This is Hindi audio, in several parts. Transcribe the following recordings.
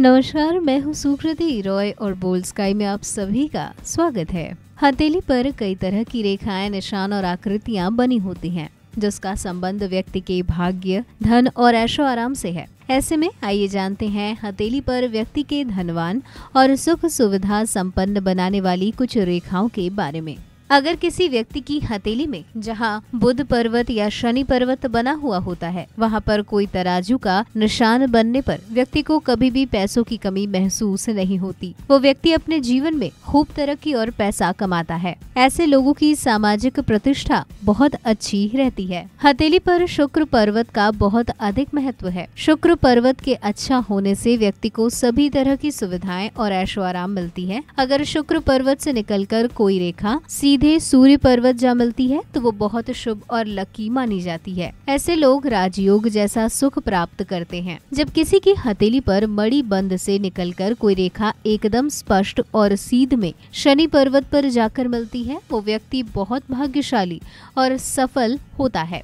नमस्कार मैं हूं सुकृति रॉय और बोल्ड स्काई में आप सभी का स्वागत है हथेली पर कई तरह की रेखाएं निशान और आकृतियां बनी होती हैं जिसका संबंध व्यक्ति के भाग्य धन और ऐशो आराम से है ऐसे में आइए जानते हैं हथेली पर व्यक्ति के धनवान और सुख सुविधा संपन्न बनाने वाली कुछ रेखाओं के बारे में अगर किसी व्यक्ति की हथेली में जहाँ बुद्ध पर्वत या शनि पर्वत बना हुआ होता है वहाँ पर कोई तराजू का निशान बनने पर व्यक्ति को कभी भी पैसों की कमी महसूस नहीं होती वो व्यक्ति अपने जीवन में खूब तरक्की और पैसा कमाता है ऐसे लोगों की सामाजिक प्रतिष्ठा बहुत अच्छी रहती है हथेली पर शुक्र पर्वत का बहुत अधिक महत्व है शुक्र पर्वत के अच्छा होने से व्यक्ति को सभी तरह की सुविधाएं और आराम मिलती है अगर शुक्र पर्वत से निकलकर कोई रेखा सीधे सूर्य पर्वत जा मिलती है तो वो बहुत शुभ और लकी मानी जाती है ऐसे लोग राजयोग जैसा सुख प्राप्त करते हैं जब किसी की हथेली पर मड़ी बंद से निकलकर कोई रेखा एकदम स्पष्ट और सीध में में शनि पर्वत पर जाकर मिलती है वो व्यक्ति बहुत भाग्यशाली और सफल होता है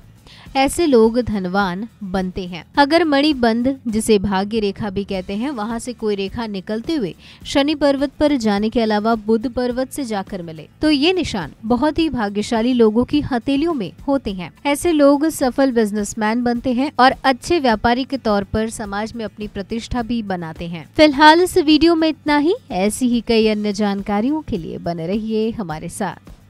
ऐसे लोग धनवान बनते हैं अगर मणिबंध जिसे भाग्य रेखा भी कहते हैं वहाँ से कोई रेखा निकलते हुए शनि पर्वत पर जाने के अलावा बुद्ध पर्वत से जाकर मिले तो ये निशान बहुत ही भाग्यशाली लोगों की हथेलियों में होते हैं ऐसे लोग सफल बिजनेसमैन बनते हैं और अच्छे व्यापारी के तौर पर समाज में अपनी प्रतिष्ठा भी बनाते हैं फिलहाल इस वीडियो में इतना ही ऐसी ही कई अन्य जानकारियों के लिए बने रहिए हमारे साथ